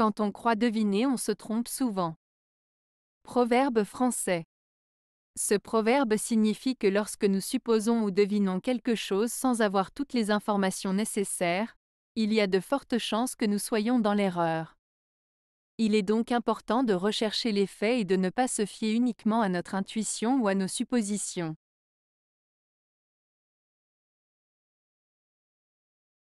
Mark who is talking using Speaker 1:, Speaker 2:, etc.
Speaker 1: Quand on croit deviner, on se trompe souvent. Proverbe français. Ce proverbe signifie que lorsque nous supposons ou devinons quelque chose sans avoir toutes les informations nécessaires, il y a de fortes chances que nous soyons dans l'erreur. Il est donc important de rechercher les faits et de ne pas se fier uniquement à notre intuition ou à nos suppositions.